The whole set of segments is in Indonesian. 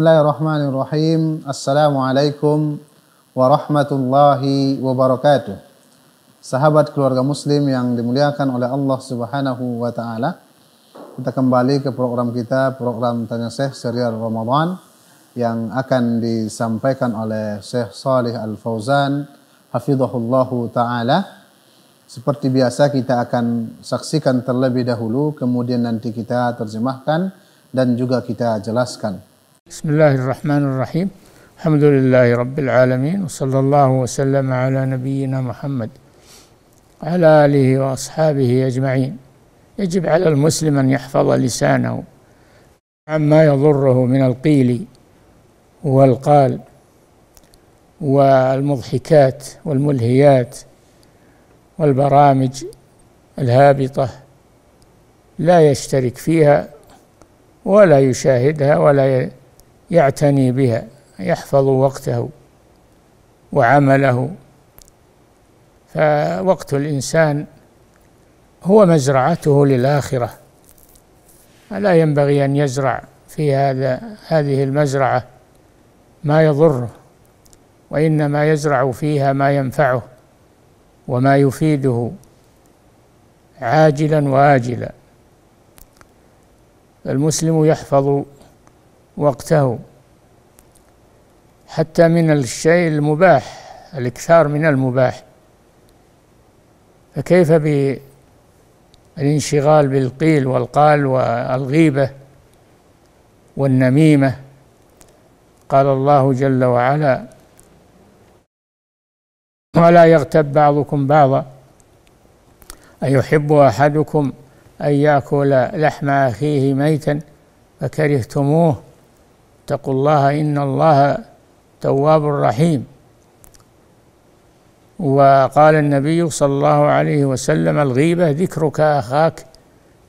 Bismillahirrahmanirrahim. Assalamualaikum warahmatullahi wabarakatuh. Sahabat keluarga muslim yang dimuliakan oleh Allah Subhanahu wa taala. Kita kembali ke program kita, program Tanya Syekh serial Ramadan yang akan disampaikan oleh Syekh Salih Al Fauzan hafizahullahu taala. Seperti biasa kita akan saksikan terlebih dahulu kemudian nanti kita terjemahkan dan juga kita jelaskan. بسم الله الرحمن الرحيم الحمد لله رب العالمين وصلى الله وسلم على نبينا محمد على اله واصحابه اجمعين يجب على المسلم ان يحفظ لسانه عما يضره من القيل والقال والمضحكات والملهيات والبرامج الهابطه لا يشترك فيها ولا يشاهدها ولا يعتني بها يحفظ وقته وعمله فوقت الإنسان هو مزرعته للآخرة الا ينبغي أن يزرع في هذا هذه المزرعة ما يضره وإنما يزرع فيها ما ينفعه وما يفيده عاجلا وآجلا المسلم يحفظ وقته حتى من الشيء المباح الاكثار من المباح فكيف بالانشغال بالقيل والقال والغيبه والنميمه قال الله جل وعلا ولا يغتب بعضكم بعضا ايحب احدكم ان ياكل لحم اخيه ميتا فكرهتموه واتقوا الله إن الله تواب رحيم وقال النبي صلى الله عليه وسلم الغيبة ذكرك أخاك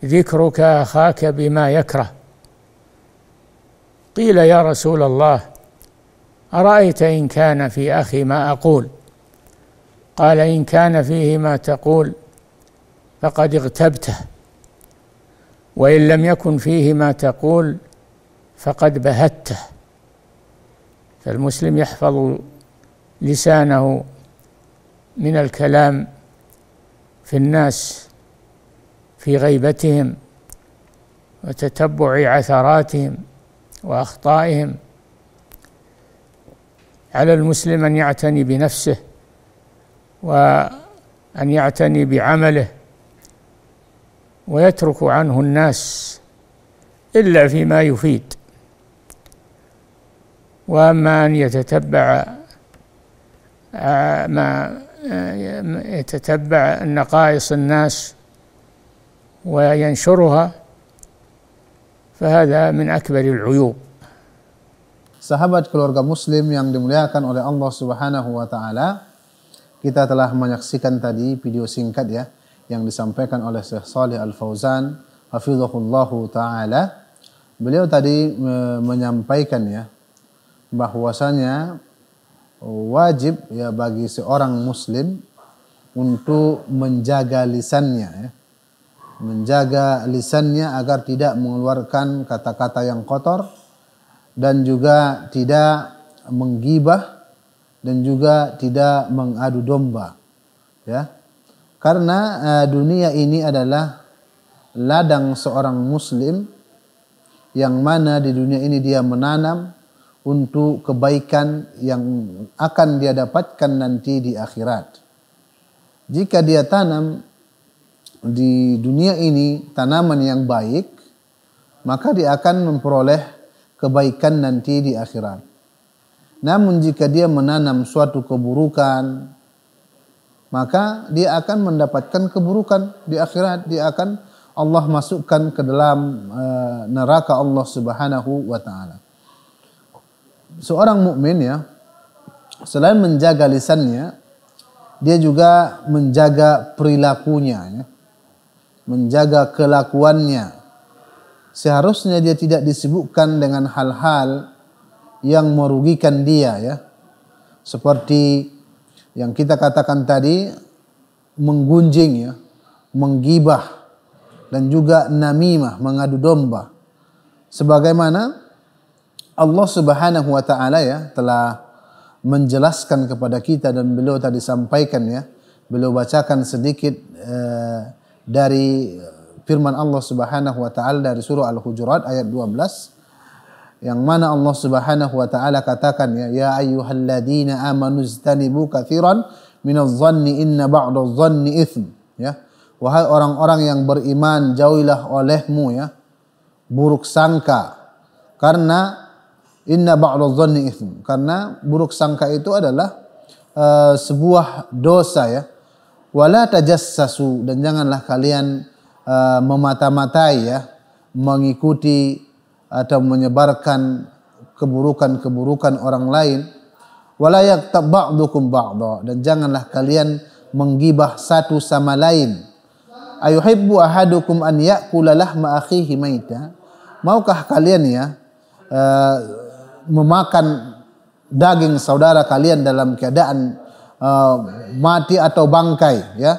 ذكرك أخاك بما يكره قيل يا رسول الله أرأيت إن كان في أخي ما أقول قال إن كان فيه ما تقول فقد اغتبته وإن لم يكن فيه ما تقول فقد بهته فالمسلم يحفظ لسانه من الكلام في الناس في غيبتهم وتتبع عثراتهم واخطائهم على المسلم ان يعتني بنفسه وان يعتني بعمله ويترك عنه الناس الا فيما يفيد وأما أن يتتبع ما يتتبع نقائص الناس وينشرها فهذا من اكبر العيوب Sahabat keluarga muslim yang dimuliakan oleh Allah Subhanahu wa taala, kita telah menyaksikan tadi video singkat ya yang disampaikan oleh Syekh Saleh Al Fauzan hafizahullahu taala. Beliau tadi menyampaikan ya bahwasanya wajib ya bagi seorang muslim untuk menjaga lisannya ya. Menjaga lisannya agar tidak mengeluarkan kata-kata yang kotor dan juga tidak menggibah dan juga tidak mengadu domba ya karena uh, dunia ini adalah ladang seorang muslim yang mana di dunia ini dia menanam untuk kebaikan yang akan dia dapatkan nanti di akhirat. Jika dia tanam di dunia ini tanaman yang baik, maka dia akan memperoleh kebaikan nanti di akhirat. Namun jika dia menanam suatu keburukan, maka dia akan mendapatkan keburukan di akhirat, dia akan Allah masukkan ke dalam eh, neraka Allah Subhanahu wa taala seorang mukmin ya selain menjaga lisannya dia juga menjaga perilakunya ya. menjaga kelakuannya seharusnya dia tidak disibukkan dengan hal-hal yang merugikan dia ya seperti yang kita katakan tadi menggunjing ya menggibah dan juga namimah mengadu domba sebagaimana Allah Subhanahu wa taala ya telah menjelaskan kepada kita dan beliau tadi sampaikan ya. Beliau bacakan sedikit eh, dari firman Allah Subhanahu wa taala dari surah Al-Hujurat ayat 12 yang mana Allah Subhanahu wa taala katakan ya ya ayyuhalladzina amanu istanibu katsiran minadh-dhanni inna ba'dadh-dhanni itsm ya wahai orang-orang yang beriman jauhilah olehmu ya buruk sangka karena Inna ba'dadh-dhanni itsm. Karena buruk sangka itu adalah uh, sebuah dosa ya. Wala tajassasu dan janganlah kalian uh, memata-matai ya, mengikuti atau menyebarkan keburukan-keburukan orang lain. Wala yaktab ba'dukum ba'da dan janganlah kalian menggibah satu sama lain. Ayuhibbu ahadukum an ya'kula lahma akhihi maita? Maukah kalian ya uh, memakan daging saudara kalian dalam keadaan uh, mati atau bangkai ya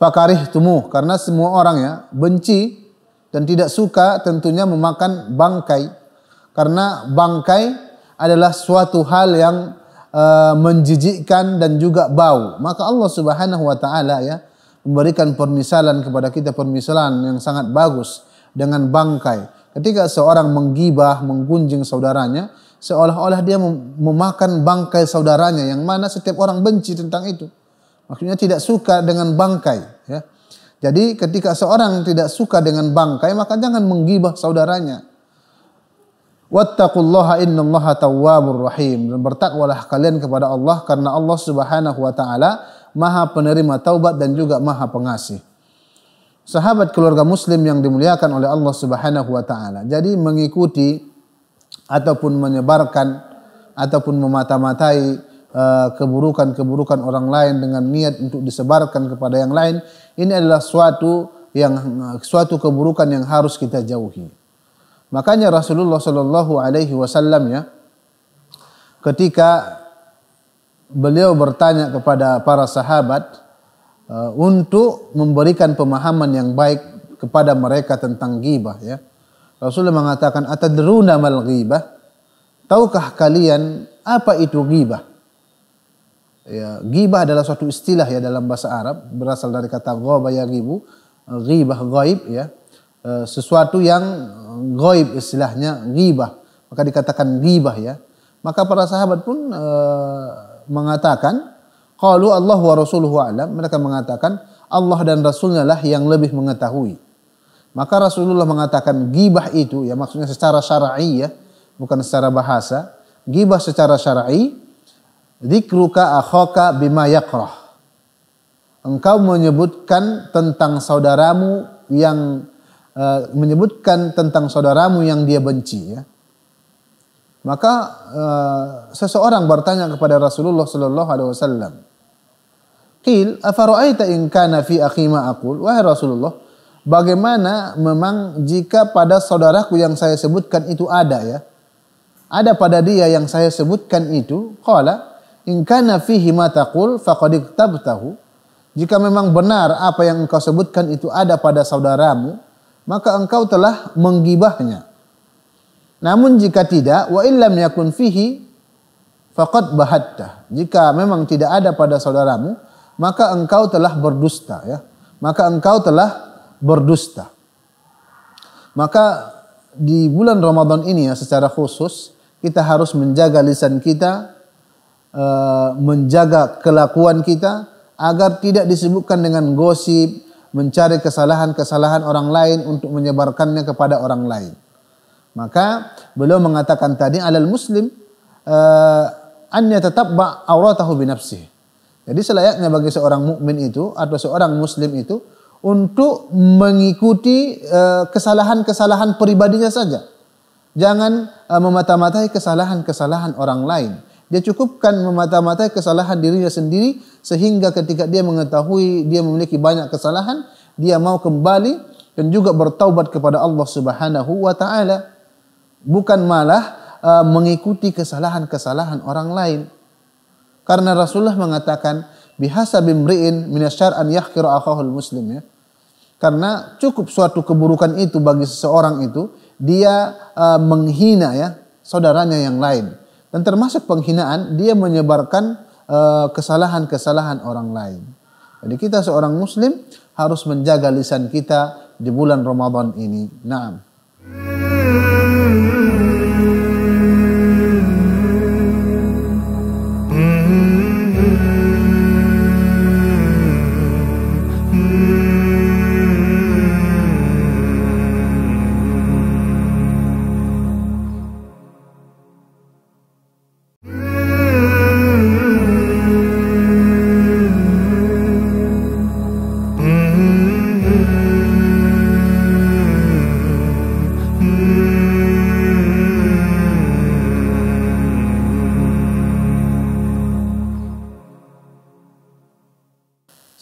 fakarih tumuh karena semua orang ya benci dan tidak suka tentunya memakan bangkai karena bangkai adalah suatu hal yang uh, menjijikkan dan juga bau maka Allah Subhanahu wa taala ya memberikan permisalan kepada kita permisalan yang sangat bagus dengan bangkai Ketika seorang menggibah, menggunjing saudaranya, seolah-olah dia memakan bangkai saudaranya yang mana setiap orang benci tentang itu. Maksudnya tidak suka dengan bangkai. Ya. Jadi ketika seorang tidak suka dengan bangkai maka jangan menggibah saudaranya. Wattaqullaha innallaha tawwabur rahim. Dan bertakwalah kalian kepada Allah karena Allah Subhanahu wa taala Maha penerima taubat dan juga Maha pengasih sahabat keluarga muslim yang dimuliakan oleh Allah Subhanahu wa taala. Jadi mengikuti ataupun menyebarkan ataupun memata-matai eh, keburukan-keburukan orang lain dengan niat untuk disebarkan kepada yang lain ini adalah suatu yang suatu keburukan yang harus kita jauhi. Makanya Rasulullah Shallallahu Alaihi Wasallam ya ketika beliau bertanya kepada para sahabat Uh, untuk memberikan pemahaman yang baik kepada mereka tentang ghibah ya. Rasulullah mengatakan atadruna mal ghibah? Tahukah kalian apa itu ghibah? Ya, ghibah adalah suatu istilah ya dalam bahasa Arab berasal dari kata ghaba ya gibu, uh, ghibah gaib ya. Uh, sesuatu yang gaib istilahnya ghibah. Maka dikatakan ghibah ya. Maka para sahabat pun mengatakan Qalu Allah wa rasuluhu alam. Mereka mengatakan Allah dan Rasulnya lah yang lebih mengetahui. Maka Rasulullah mengatakan gibah itu ya maksudnya secara syar'i ya, bukan secara bahasa. Gibah secara syar'i dzikruka akhaka bima yakrah. Engkau menyebutkan tentang saudaramu yang uh, menyebutkan tentang saudaramu yang dia benci ya. Maka uh, seseorang bertanya kepada Rasulullah sallallahu alaihi wasallam, Qil afara'aita in kana fi akhi ma aqul wahai Rasulullah bagaimana memang jika pada saudaraku yang saya sebutkan itu ada ya ada pada dia yang saya sebutkan itu qala in kana fihi ma taqul faqad iktabtahu jika memang benar apa yang engkau sebutkan itu ada pada saudaramu maka engkau telah menggibahnya namun jika tidak wa illam yakun fihi faqad bahatta jika memang tidak ada pada saudaramu maka engkau telah berdusta ya. Maka engkau telah berdusta. Maka di bulan Ramadan ini ya secara khusus kita harus menjaga lisan kita, eh, menjaga kelakuan kita agar tidak disebutkan dengan gosip, mencari kesalahan-kesalahan orang lain untuk menyebarkannya kepada orang lain. Maka beliau mengatakan tadi alal muslim uh, eh, annya tetap auratah binafsihi jadi selayaknya bagi seorang mukmin itu atau seorang muslim itu untuk mengikuti eh, kesalahan-kesalahan pribadinya saja. Jangan eh, memata-matai kesalahan-kesalahan orang lain. Dia cukupkan memata-matai kesalahan dirinya sendiri sehingga ketika dia mengetahui dia memiliki banyak kesalahan, dia mau kembali dan juga bertaubat kepada Allah Subhanahu wa taala. Bukan malah eh, mengikuti kesalahan-kesalahan orang lain. Karena Rasulullah mengatakan bihasa bimriin minasyar an yahkiru akhahul muslim ya. Karena cukup suatu keburukan itu bagi seseorang itu dia uh, menghina ya saudaranya yang lain. Dan termasuk penghinaan dia menyebarkan e, kesalahan-kesalahan orang lain. Jadi kita seorang muslim harus menjaga lisan kita di bulan Ramadan ini. Naam.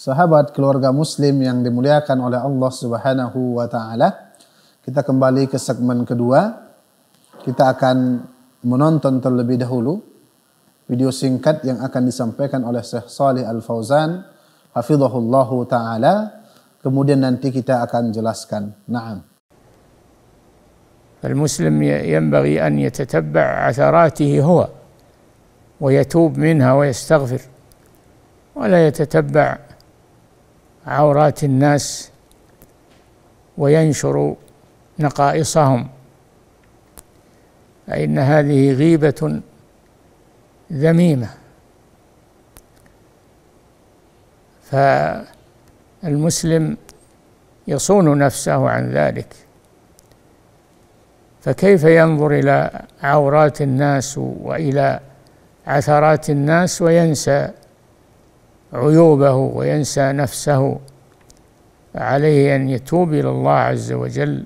sahabat keluarga muslim yang dimuliakan oleh Allah Subhanahu wa taala. Kita kembali ke segmen kedua. Kita akan menonton terlebih dahulu video singkat yang akan disampaikan oleh Syekh Salih Al Fauzan hafizahullah taala. Kemudian nanti kita akan jelaskan. Naam. المسلم ينبغي أن يتتبع عثراته هو ويتوب منها ويستغفر ولا يتتبع عورات الناس وينشر نقائصهم فإن هذه غيبة ذميمة فالمسلم يصون نفسه عن ذلك فكيف ينظر إلى عورات الناس وإلى عثرات الناس وينسى عيوبه وينسى نفسه عليه ان يتوب الى الله عز وجل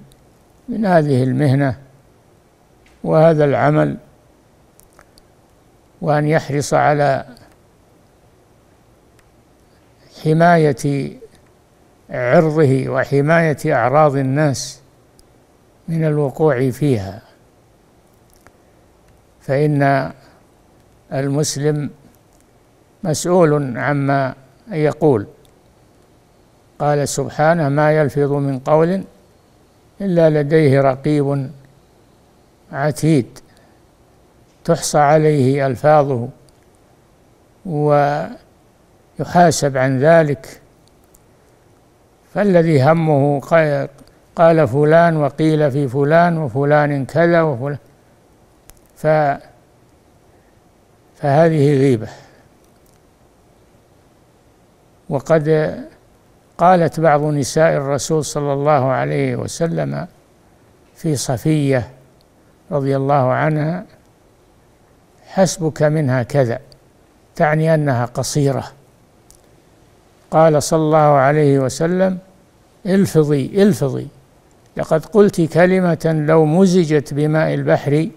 من هذه المهنه وهذا العمل وان يحرص على حمايه عرضه وحمايه اعراض الناس من الوقوع فيها فان المسلم مسؤول عما يقول قال سبحانه ما يلفظ من قول إلا لديه رقيب عتيد تحصى عليه ألفاظه ويحاسب عن ذلك فالذي همه قال فلان وقيل في فلان وفلان كذا وفلان ف فهذه غيبه وقد قالت بعض نساء الرسول صلى الله عليه وسلم في صفيه رضي الله عنها حسبك منها كذا تعني انها قصيره قال صلى الله عليه وسلم الفظي الفظي لقد قلت كلمه لو مزجت بماء البحر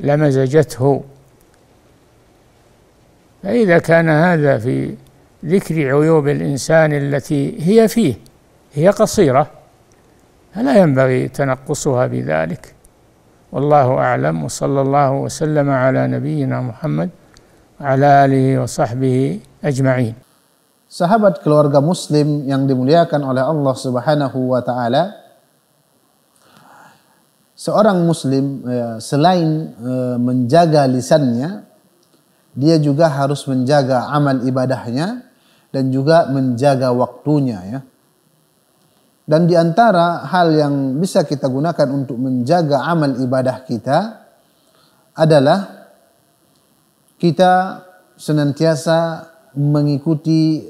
لمزجته فاذا كان هذا في ذكر عيوب الإنسان التي هي فيه هي قصيرة فلا ينبغي تنقصها بذلك والله أعلم وصلى الله وسلم على نبينا محمد على اله وصحبه اجمعين Sahabat keluarga muslim yang dimuliakan oleh Allah Subhanahu wa taala seorang muslim selain menjaga lisannya dia juga harus menjaga amal ibadahnya dan juga menjaga waktunya ya. Dan di antara hal yang bisa kita gunakan untuk menjaga amal ibadah kita adalah kita senantiasa mengikuti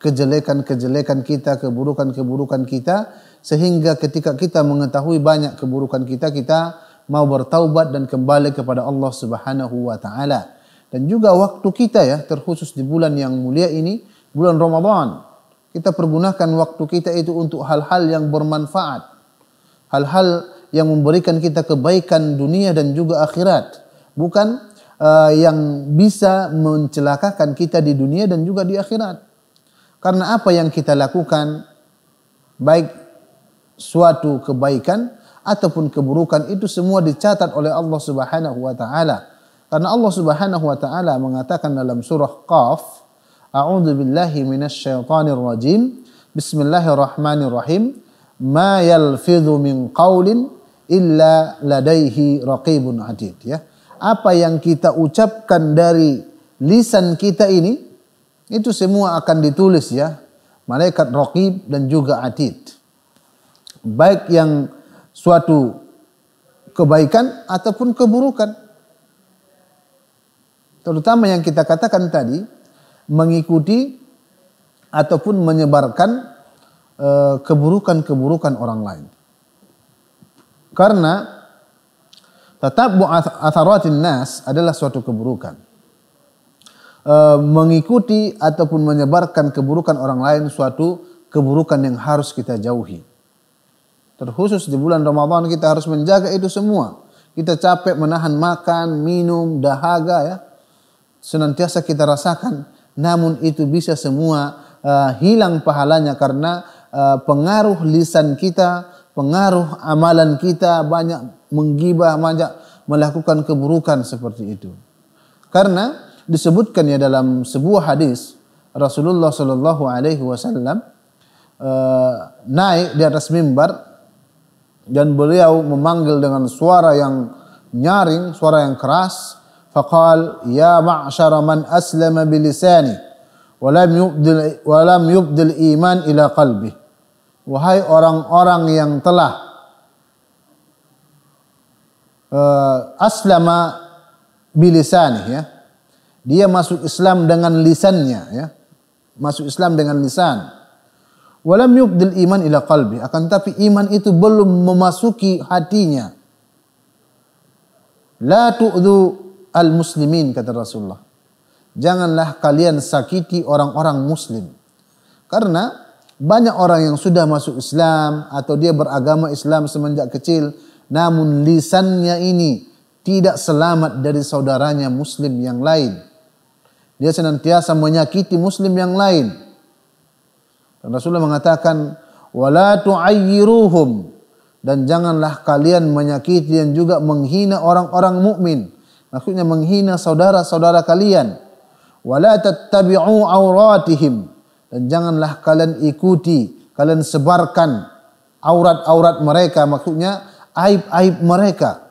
kejelekan-kejelekan kita, keburukan-keburukan kita sehingga ketika kita mengetahui banyak keburukan kita, kita mau bertaubat dan kembali kepada Allah Subhanahu wa taala. Dan juga waktu kita ya terkhusus di bulan yang mulia ini bulan Ramadan. Kita pergunakan waktu kita itu untuk hal-hal yang bermanfaat. Hal-hal yang memberikan kita kebaikan dunia dan juga akhirat. Bukan uh, yang bisa mencelakakan kita di dunia dan juga di akhirat. Karena apa yang kita lakukan, baik suatu kebaikan ataupun keburukan itu semua dicatat oleh Allah Subhanahu wa taala. Karena Allah Subhanahu wa taala mengatakan dalam surah Qaf A'udzu billahi minasyaitonir rajim. Bismillahirrahmanirrahim. Ma yalfidhu min qaulin illa ladaihi raqibun atid ya. Apa yang kita ucapkan dari lisan kita ini itu semua akan ditulis ya. Malaikat raqib dan juga atid. Baik yang suatu kebaikan ataupun keburukan. Terutama yang kita katakan tadi, mengikuti ataupun menyebarkan eh, keburukan-keburukan orang lain. Karena tetap atharatin nas adalah suatu keburukan. Eh, mengikuti ataupun menyebarkan keburukan orang lain suatu keburukan yang harus kita jauhi. Terkhusus di bulan Ramadan kita harus menjaga itu semua. Kita capek menahan makan, minum, dahaga ya. Senantiasa kita rasakan namun itu bisa semua uh, hilang pahalanya karena uh, pengaruh lisan kita, pengaruh amalan kita banyak menggibah, banyak melakukan keburukan seperti itu. Karena disebutkan ya dalam sebuah hadis Rasulullah Shallallahu Alaihi Wasallam uh, naik di atas mimbar dan beliau memanggil dengan suara yang nyaring, suara yang keras فقال يا معشر من أسلم بلسانه ولم يبدل ولم يبدل إيمان إلى قلبه wahai orang-orang yang telah uh, aslama bilisanih ya dia masuk Islam dengan lisannya ya masuk Islam dengan lisan walam yubdil iman ila qalbi akan tapi iman itu belum memasuki hatinya la tu'dhu al-muslimin kata Rasulullah. Janganlah kalian sakiti orang-orang muslim. Karena banyak orang yang sudah masuk Islam atau dia beragama Islam semenjak kecil namun lisannya ini tidak selamat dari saudaranya muslim yang lain. Dia senantiasa menyakiti muslim yang lain. Dan Rasulullah mengatakan wala tu'ayyiruhum dan janganlah kalian menyakiti dan juga menghina orang-orang mukmin Maksudnya menghina saudara-saudara kalian. Wala tattabi'u auratihim. Dan janganlah kalian ikuti, kalian sebarkan aurat-aurat mereka. Maksudnya aib-aib mereka.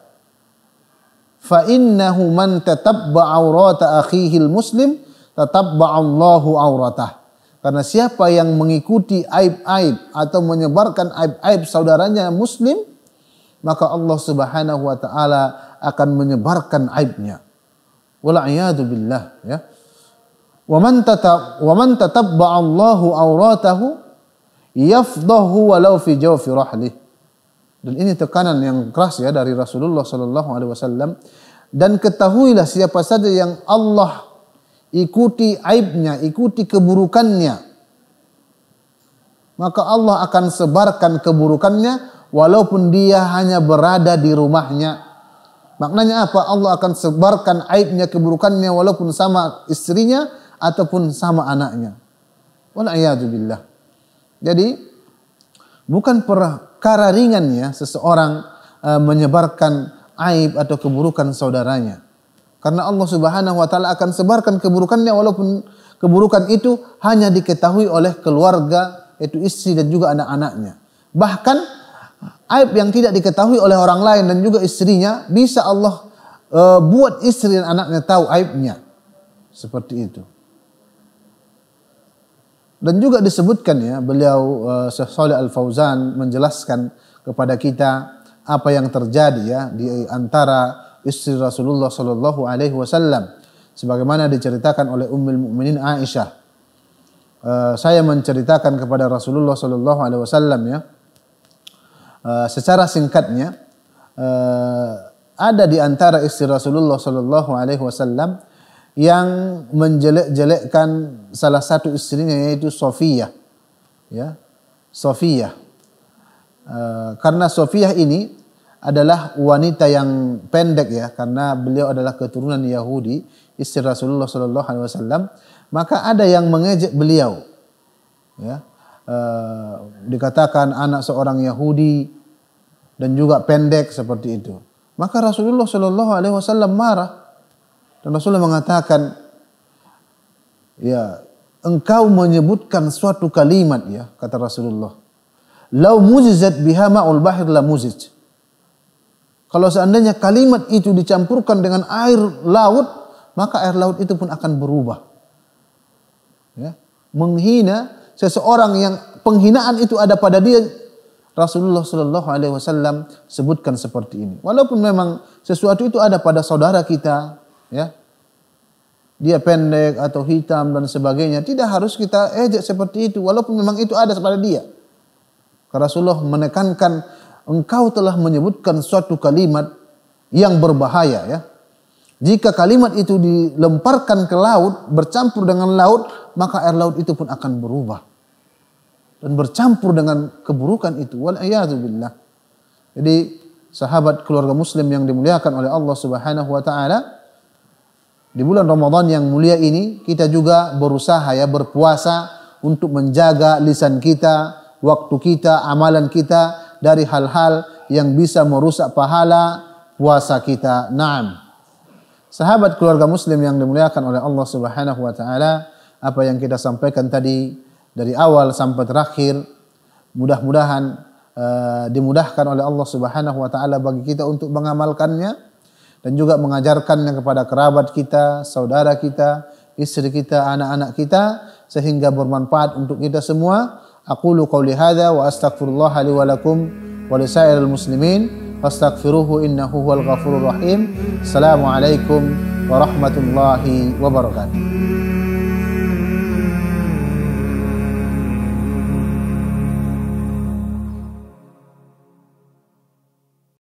Fa innahu man tatabba aurata akhihil muslim tatabba Allahu auratah. Karena siapa yang mengikuti aib-aib atau menyebarkan aib-aib saudaranya muslim, maka Allah Subhanahu wa taala akan menyebarkan aibnya. Wal'iyadu billah ya. Wa man tatab wa man tatabba Allahu auratahu yafdahu walau fi jawfi rahlih. Dan ini tekanan yang keras ya dari Rasulullah sallallahu alaihi wasallam dan ketahuilah siapa saja yang Allah ikuti aibnya, ikuti keburukannya. Maka Allah akan sebarkan keburukannya walaupun dia hanya berada di rumahnya Maknanya apa? Allah akan sebarkan aibnya, keburukannya walaupun sama istrinya ataupun sama anaknya. Wala'iyadzubillah. Jadi bukan perkara ringan ya seseorang e, menyebarkan aib atau keburukan saudaranya. Karena Allah Subhanahu wa taala akan sebarkan keburukannya walaupun keburukan itu hanya diketahui oleh keluarga, yaitu istri dan juga anak-anaknya. Bahkan aib yang tidak diketahui oleh orang lain dan juga istrinya bisa Allah e, buat istri dan anaknya tahu aibnya seperti itu dan juga disebutkan ya beliau e, Syekh Saleh Al Fauzan menjelaskan kepada kita apa yang terjadi ya di antara istri Rasulullah Shallallahu Alaihi Wasallam sebagaimana diceritakan oleh Ummul Mukminin Aisyah e, saya menceritakan kepada Rasulullah Shallallahu Alaihi Wasallam ya Eh, secara singkatnya eh, ada di antara istri Rasulullah Shallallahu Alaihi Wasallam yang menjelek-jelekkan salah satu istrinya yaitu Sofia, ya Sofia. Eh, karena Sofia ini adalah wanita yang pendek ya karena beliau adalah keturunan Yahudi istri Rasulullah Shallallahu Alaihi Wasallam maka ada yang mengejek beliau ya Eh, dikatakan anak seorang Yahudi dan juga pendek seperti itu. Maka Rasulullah Shallallahu Alaihi Wasallam marah dan Rasulullah mengatakan, ya engkau menyebutkan suatu kalimat ya kata Rasulullah, lau muzizat biha ma'ul bahir la muziz. Kalau seandainya kalimat itu dicampurkan dengan air laut, maka air laut itu pun akan berubah. Ya. Menghina seseorang yang penghinaan itu ada pada dia, Rasulullah Shallallahu Alaihi Wasallam sebutkan seperti ini. Walaupun memang sesuatu itu ada pada saudara kita, ya, dia pendek atau hitam dan sebagainya, tidak harus kita ejek seperti itu. Walaupun memang itu ada pada dia. Karena Rasulullah menekankan engkau telah menyebutkan suatu kalimat yang berbahaya ya. Jika kalimat itu dilemparkan ke laut, bercampur dengan laut, maka air laut itu pun akan berubah dan bercampur dengan keburukan itu wal Jadi sahabat keluarga muslim yang dimuliakan oleh Allah Subhanahu wa taala di bulan Ramadan yang mulia ini kita juga berusaha ya berpuasa untuk menjaga lisan kita, waktu kita, amalan kita dari hal-hal yang bisa merusak pahala puasa kita. Naam. Sahabat keluarga muslim yang dimuliakan oleh Allah Subhanahu wa taala, apa yang kita sampaikan tadi dari awal sampai terakhir. Mudah-mudahan uh, dimudahkan oleh Allah Subhanahu wa taala bagi kita untuk mengamalkannya dan juga mengajarkannya kepada kerabat kita, saudara kita, istri kita, anak-anak kita sehingga bermanfaat untuk kita semua. Aqulu qawli hadza wa astaghfirullah li wa lakum wa sa'iril muslimin fastaghfiruhu innahu huwal ghafurur rahim. Assalamualaikum warahmatullahi wabarakatuh.